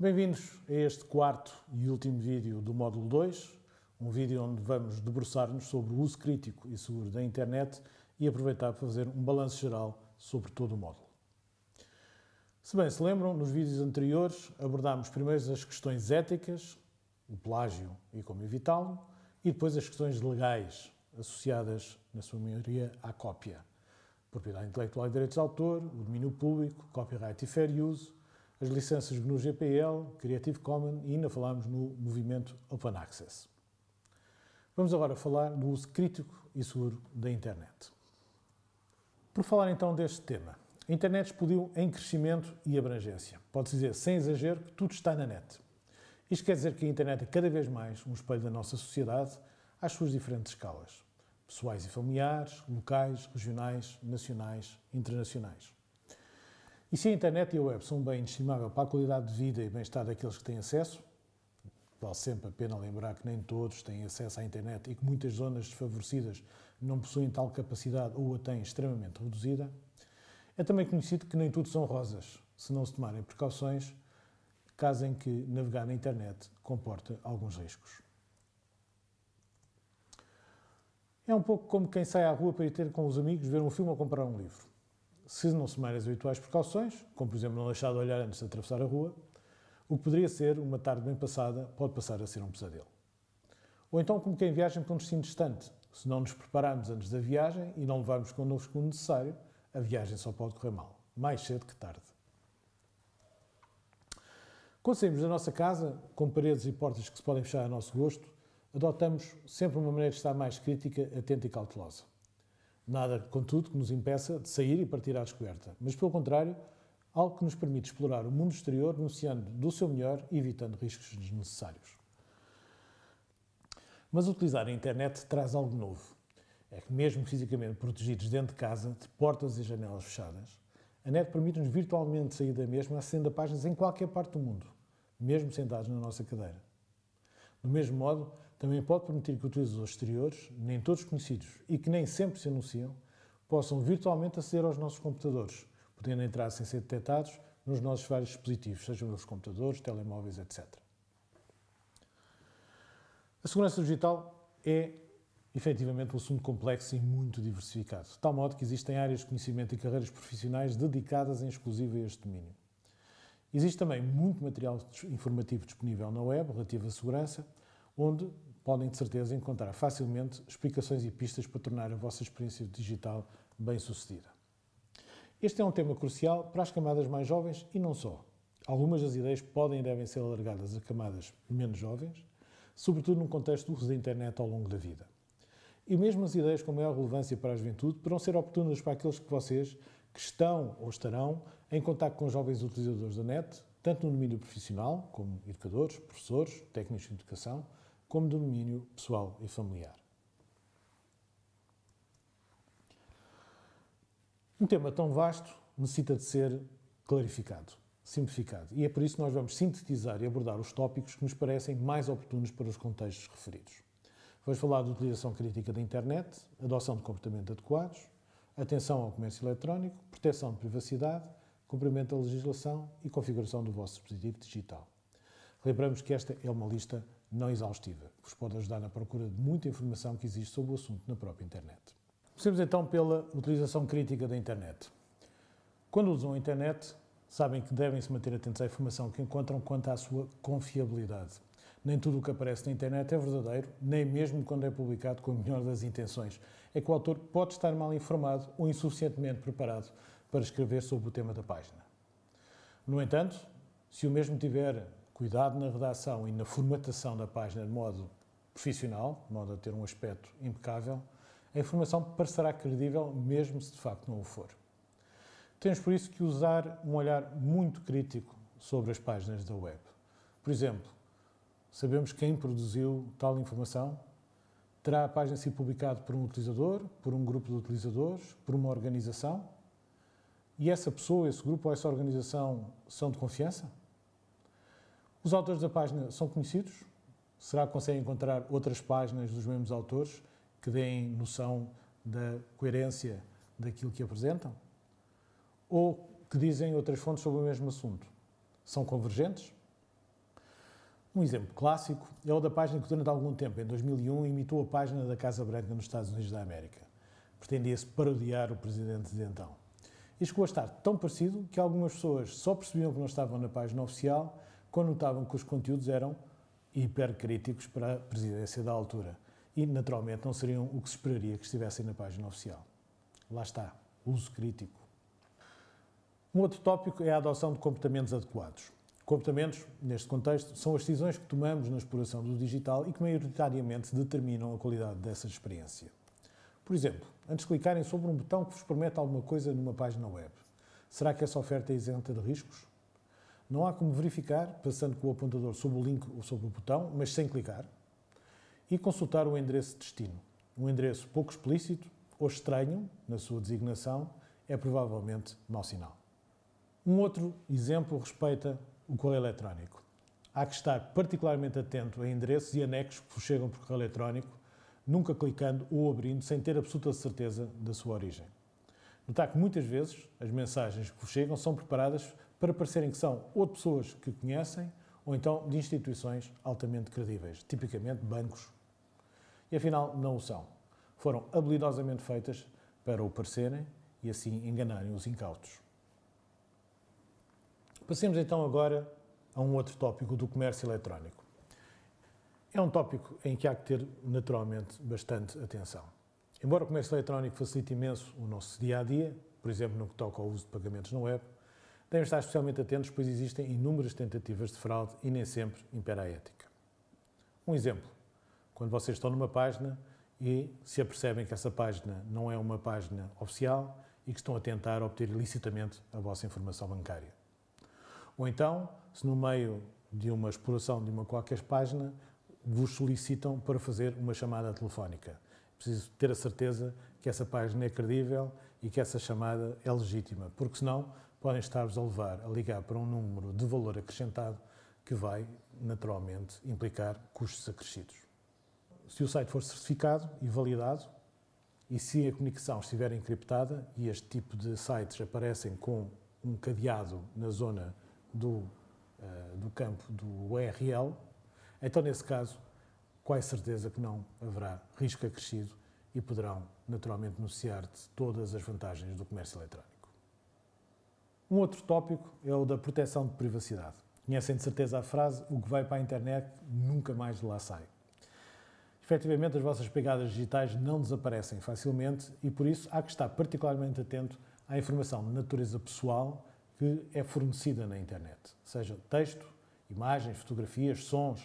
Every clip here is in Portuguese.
Bem-vindos a este quarto e último vídeo do módulo 2, um vídeo onde vamos debruçar-nos sobre o uso crítico e seguro da internet e aproveitar para fazer um balanço geral sobre todo o módulo. Se bem se lembram, nos vídeos anteriores abordámos primeiro as questões éticas, o plágio e como evitá-lo, e depois as questões legais, associadas, na sua maioria, à cópia. Propriedade intelectual e direitos de autor, o domínio público, copyright e fair use, as licenças GNU GPL, Creative Commons e ainda falámos no movimento Open Access. Vamos agora falar do uso crítico e seguro da internet. Por falar então deste tema, a internet explodiu em crescimento e abrangência. Pode-se dizer, sem exagero, que tudo está na net. Isto quer dizer que a internet é cada vez mais um espelho da nossa sociedade às suas diferentes escalas, pessoais e familiares, locais, regionais, nacionais, internacionais. E se a internet e a web são um bem inestimável para a qualidade de vida e bem-estar daqueles que têm acesso, vale sempre a pena lembrar que nem todos têm acesso à internet e que muitas zonas desfavorecidas não possuem tal capacidade ou a têm extremamente reduzida, é também conhecido que nem tudo são rosas. Se não se tomarem precauções, caso em que navegar na internet comporta alguns riscos. É um pouco como quem sai à rua para ir ter com os amigos, ver um filme ou comprar um livro se não somar as habituais precauções, como por exemplo não deixar de olhar antes de atravessar a rua, o que poderia ser uma tarde bem passada pode passar a ser um pesadelo. Ou então como quem viaja para um destino distante, se não nos prepararmos antes da viagem e não levarmos connosco o necessário, a viagem só pode correr mal, mais cedo que tarde. Quando saímos da nossa casa, com paredes e portas que se podem fechar a nosso gosto, adotamos sempre uma maneira de estar mais crítica, atenta e cautelosa. Nada, contudo, que nos impeça de sair e partir à descoberta, mas, pelo contrário, algo que nos permite explorar o mundo exterior, beneficiando do seu melhor e evitando riscos desnecessários. Mas utilizar a internet traz algo novo. É que, mesmo fisicamente protegidos dentro de casa, de portas e janelas fechadas, a net permite-nos virtualmente sair da mesma acendendo a páginas em qualquer parte do mundo, mesmo sentados na nossa cadeira. Do mesmo modo, também pode permitir que utilizadores exteriores, nem todos conhecidos e que nem sempre se anunciam, possam virtualmente aceder aos nossos computadores, podendo entrar sem ser detectados nos nossos vários dispositivos, sejam os computadores, telemóveis, etc. A segurança digital é, efetivamente, um assunto complexo e muito diversificado, de tal modo que existem áreas de conhecimento e carreiras profissionais dedicadas em exclusivo a este domínio. Existe também muito material informativo disponível na web relativo à segurança, onde podem de certeza encontrar facilmente explicações e pistas para tornar a vossa experiência digital bem-sucedida. Este é um tema crucial para as camadas mais jovens e não só. Algumas das ideias podem e devem ser alargadas a camadas menos jovens, sobretudo no contexto do uso da internet ao longo da vida. E mesmo as ideias com maior relevância para a juventude poderão ser oportunas para aqueles que vocês que estão ou estarão em contato com jovens utilizadores da net, tanto no domínio profissional, como educadores, professores, técnicos de educação, como do domínio pessoal e familiar. Um tema tão vasto necessita de ser clarificado, simplificado, e é por isso que nós vamos sintetizar e abordar os tópicos que nos parecem mais oportunos para os contextos referidos. Vamos falar de utilização crítica da internet, adoção de comportamentos adequados, atenção ao comércio eletrónico, proteção de privacidade, cumprimento da legislação e configuração do vosso dispositivo digital. Lembramos que esta é uma lista não exaustiva, que vos pode ajudar na procura de muita informação que existe sobre o assunto na própria internet. Comecemos então pela utilização crítica da internet. Quando usam a internet, sabem que devem se manter atentos à informação que encontram quanto à sua confiabilidade. Nem tudo o que aparece na internet é verdadeiro, nem mesmo quando é publicado com a melhor das intenções. É que o autor pode estar mal informado ou insuficientemente preparado para escrever sobre o tema da página. No entanto, se o mesmo tiver cuidado na redação e na formatação da página de modo profissional, de modo a ter um aspecto impecável, a informação parecerá credível mesmo se de facto não o for. Temos por isso que usar um olhar muito crítico sobre as páginas da web. Por exemplo, sabemos quem produziu tal informação? Terá a página sido publicada por um utilizador, por um grupo de utilizadores, por uma organização? E essa pessoa, esse grupo ou essa organização são de confiança? Os autores da página são conhecidos? Será que conseguem encontrar outras páginas dos mesmos autores que deem noção da coerência daquilo que apresentam? Ou que dizem outras fontes sobre o mesmo assunto? São convergentes? Um exemplo clássico é o da página que durante algum tempo, em 2001, imitou a página da Casa Branca nos Estados Unidos da América. Pretendia-se parodiar o presidente de então. E chegou a estar tão parecido que algumas pessoas só percebiam que não estavam na página oficial quando notavam que os conteúdos eram hipercríticos para a presidência da altura. E, naturalmente, não seriam o que se esperaria que estivessem na página oficial. Lá está, uso crítico. Um outro tópico é a adoção de comportamentos adequados. Comportamentos, neste contexto, são as decisões que tomamos na exploração do digital e que maioritariamente determinam a qualidade dessa experiência. Por exemplo, antes de clicarem sobre um botão que vos promete alguma coisa numa página web, será que essa oferta é isenta de riscos? Não há como verificar passando com o apontador sobre o link ou sobre o botão, mas sem clicar, e consultar o endereço de destino. Um endereço pouco explícito ou estranho na sua designação é provavelmente mau sinal. Um outro exemplo respeita o correio eletrónico. Há que estar particularmente atento a endereços e anexos que chegam por correio eletrónico, nunca clicando ou abrindo sem ter absoluta certeza da sua origem. Notar que muitas vezes as mensagens que vos chegam são preparadas para parecerem que são ou de pessoas que conhecem ou então de instituições altamente credíveis, tipicamente bancos. E afinal, não o são. Foram habilidosamente feitas para o parecerem e assim enganarem os incautos. Passemos então agora a um outro tópico do comércio eletrónico. É um tópico em que há que ter naturalmente bastante atenção. Embora o comércio eletrónico facilite imenso o nosso dia a dia, por exemplo, no que toca ao uso de pagamentos na web, Devem estar especialmente atentos, pois existem inúmeras tentativas de fraude e nem sempre impera a ética. Um exemplo: quando vocês estão numa página e se apercebem que essa página não é uma página oficial e que estão a tentar obter ilicitamente a vossa informação bancária. Ou então, se no meio de uma exploração de uma qualquer página vos solicitam para fazer uma chamada telefónica. Preciso ter a certeza que essa página é credível e que essa chamada é legítima, porque senão podem estar-vos a levar a ligar para um número de valor acrescentado que vai, naturalmente, implicar custos acrescidos. Se o site for certificado e validado, e se a comunicação estiver encriptada, e este tipo de sites aparecem com um cadeado na zona do, uh, do campo do URL, então, nesse caso, quase certeza que não haverá risco acrescido e poderão, naturalmente, anunciar-te todas as vantagens do comércio eletrónico. Um outro tópico é o da proteção de privacidade. Conhecem de certeza a frase: o que vai para a internet nunca mais de lá sai. Efetivamente, as vossas pegadas digitais não desaparecem facilmente e, por isso, há que estar particularmente atento à informação de natureza pessoal que é fornecida na internet, seja texto, imagens, fotografias, sons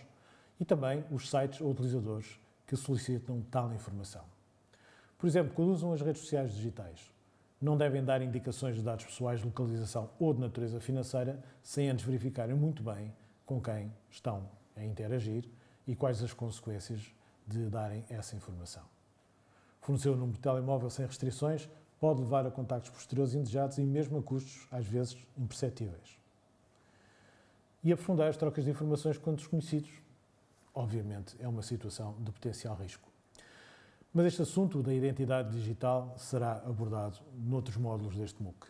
e também os sites ou utilizadores que solicitam tal informação. Por exemplo, quando usam as redes sociais digitais, não devem dar indicações de dados pessoais, localização ou de natureza financeira sem antes verificarem muito bem com quem estão a interagir e quais as consequências de darem essa informação. Fornecer o número de telemóvel sem restrições pode levar a contactos posteriores indesejados e mesmo a custos, às vezes, imperceptíveis. E aprofundar as trocas de informações com desconhecidos, obviamente, é uma situação de potencial risco. Mas este assunto da identidade digital será abordado noutros módulos deste MOOC.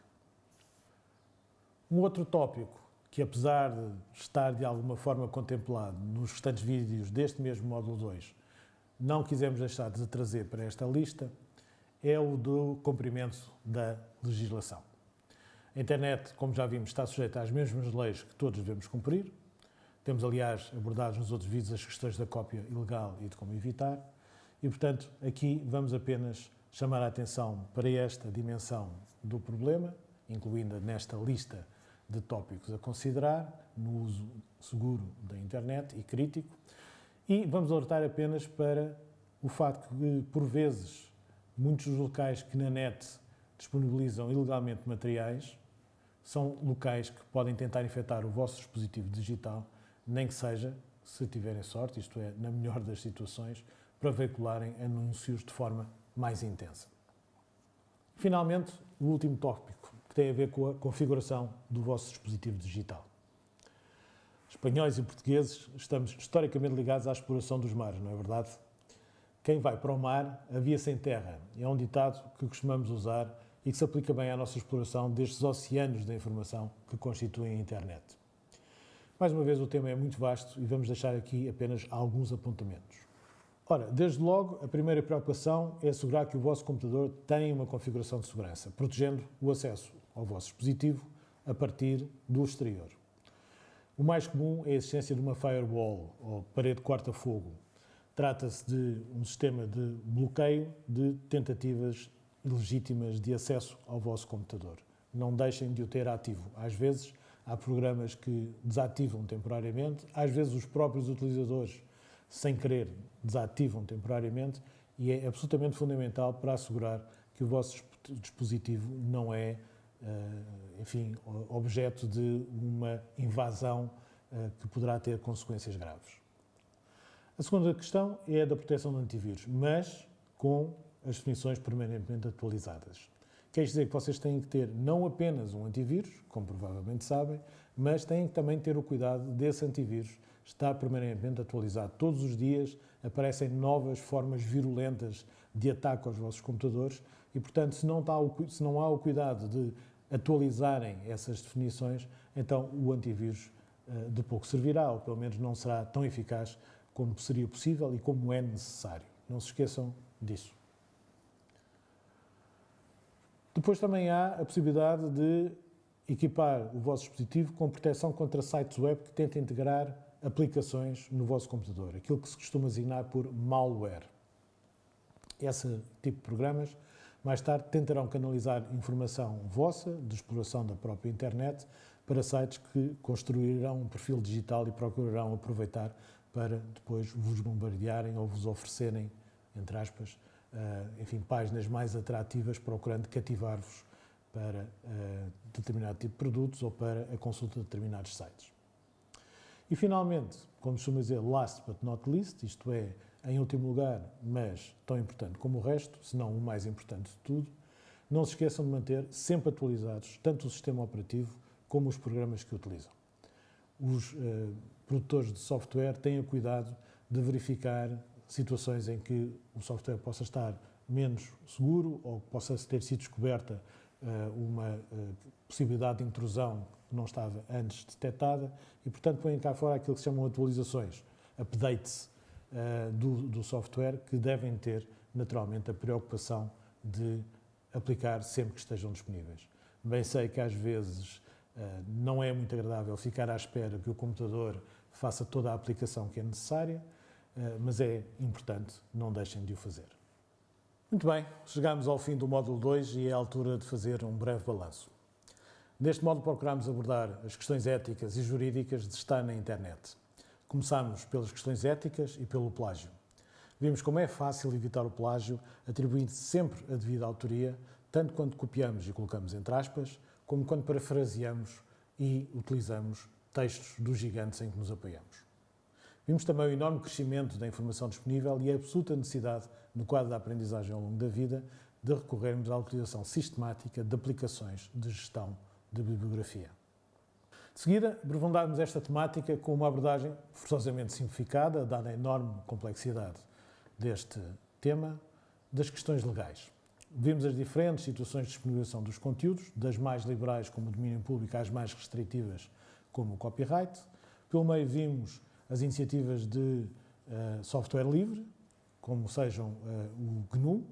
Um outro tópico que, apesar de estar de alguma forma contemplado nos restantes vídeos deste mesmo módulo 2, não quisemos deixar de trazer para esta lista é o do cumprimento da legislação. A internet, como já vimos, está sujeita às mesmas leis que todos devemos cumprir. Temos, aliás, abordado nos outros vídeos as questões da cópia ilegal e de como evitar. E, portanto, aqui vamos apenas chamar a atenção para esta dimensão do problema, incluindo nesta lista de tópicos a considerar no uso seguro da internet e crítico, e vamos alertar apenas para o facto que, por vezes, muitos dos locais que na net disponibilizam ilegalmente materiais são locais que podem tentar infectar o vosso dispositivo digital, nem que seja, se tiverem sorte, isto é, na melhor das situações, para veicularem anúncios de forma mais intensa. Finalmente, o último tópico, que tem a ver com a configuração do vosso dispositivo digital. Espanhóis e portugueses estamos historicamente ligados à exploração dos mares, não é verdade? Quem vai para o mar, havia sem terra. É um ditado que costumamos usar e que se aplica bem à nossa exploração destes oceanos da de informação que constituem a internet. Mais uma vez, o tema é muito vasto e vamos deixar aqui apenas alguns apontamentos. Ora, desde logo, a primeira preocupação é assegurar que o vosso computador tem uma configuração de segurança, protegendo o acesso ao vosso dispositivo a partir do exterior. O mais comum é a existência de uma firewall, ou parede corta-fogo. Trata-se de um sistema de bloqueio de tentativas legítimas de acesso ao vosso computador. Não deixem de o ter ativo. Às vezes, há programas que desativam temporariamente, às vezes, os próprios utilizadores sem querer, desativam temporariamente e é absolutamente fundamental para assegurar que o vosso dispositivo não é, eh, enfim, objeto de uma invasão eh, que poderá ter consequências graves. A segunda questão é a da proteção do antivírus, mas com as definições permanentemente atualizadas. Quer dizer que vocês têm que ter não apenas um antivírus, como provavelmente sabem, mas têm que também ter o cuidado desse antivírus está permanentemente atualizado. Todos os dias aparecem novas formas virulentas de ataque aos vossos computadores e, portanto, se não, o, se não há o cuidado de atualizarem essas definições, então o antivírus uh, de pouco servirá, ou pelo menos não será tão eficaz como seria possível e como é necessário. Não se esqueçam disso. Depois também há a possibilidade de equipar o vosso dispositivo com proteção contra sites web que tenta integrar aplicações no vosso computador, aquilo que se costuma designar por malware. Esse tipo de programas, mais tarde, tentarão canalizar informação vossa, de exploração da própria internet, para sites que construirão um perfil digital e procurarão aproveitar para depois vos bombardearem ou vos oferecerem, entre aspas, uh, enfim, páginas mais atrativas, procurando cativar-vos para uh, determinado tipo de produtos ou para a consulta de determinados sites. E finalmente, como costuma dizer, last but not least, isto é, em último lugar, mas tão importante como o resto, se não o mais importante de tudo, não se esqueçam de manter sempre atualizados tanto o sistema operativo como os programas que utilizam. Os eh, produtores de software têm o cuidado de verificar situações em que o software possa estar menos seguro ou possa ter sido descoberta eh, uma eh, possibilidade de intrusão não estava antes detectada e, portanto, põem cá fora aquilo que se chamam atualizações, updates uh, do, do software, que devem ter, naturalmente, a preocupação de aplicar sempre que estejam disponíveis. Bem sei que às vezes eh, não é muito agradável ficar à espera que o computador faça toda a aplicação que é necessária, eh, mas é importante, não deixem de o fazer. Muito bem, chegamos ao fim do módulo 2 e é a altura de fazer um breve balanço. Neste modo, procuramos abordar as questões éticas e jurídicas de estar na internet. Começámos pelas questões éticas e pelo plágio. Vimos como é fácil evitar o plágio, atribuindo sempre a devida autoria, tanto quando copiamos e colocamos entre aspas, como quando parafraseamos e utilizamos textos dos gigantes em que nos apoiamos. Vimos também o enorme crescimento da informação disponível e a absoluta necessidade, no quadro da aprendizagem ao longo da vida, de recorrermos à utilização sistemática de aplicações de gestão de bibliografia. De seguida, aprofundarmos esta temática com uma abordagem forçosamente simplificada, dada a enorme complexidade deste tema, das questões legais. Vimos as diferentes situações de disponibilização dos conteúdos, das mais liberais, como o domínio público, às mais restritivas, como o copyright. Pelo meio, vimos as iniciativas de uh, software livre, como sejam uh, o GNU,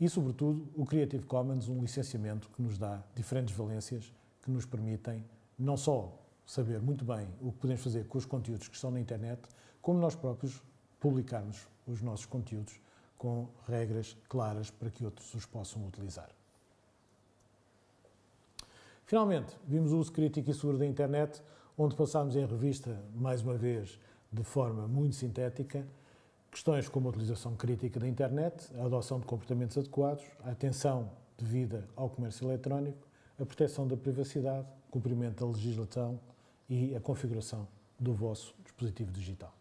e, sobretudo, o Creative Commons, um licenciamento que nos dá diferentes valências que nos permitem não só saber muito bem o que podemos fazer com os conteúdos que estão na internet, como nós próprios publicarmos os nossos conteúdos com regras claras para que outros os possam utilizar. Finalmente, vimos o uso crítico e seguro da internet, onde passámos em revista, mais uma vez, de forma muito sintética, questões como a utilização crítica da internet, a adoção de comportamentos adequados, a atenção devida ao comércio eletrónico, a proteção da privacidade, cumprimento da legislação e a configuração do vosso dispositivo digital.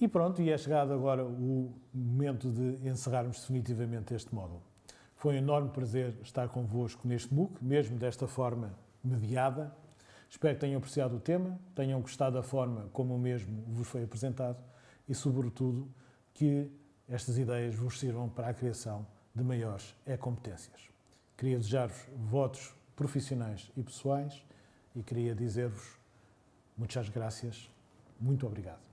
E pronto, e é chegado agora o momento de encerrarmos definitivamente este módulo. Foi um enorme prazer estar convosco neste MOOC, mesmo desta forma mediada. Espero que tenham apreciado o tema, tenham gostado da forma como o mesmo vos foi apresentado e, sobretudo, que estas ideias vos sirvam para a criação de maiores e-competências. Queria desejar-vos votos profissionais e pessoais e queria dizer-vos muitas graças, muito obrigado.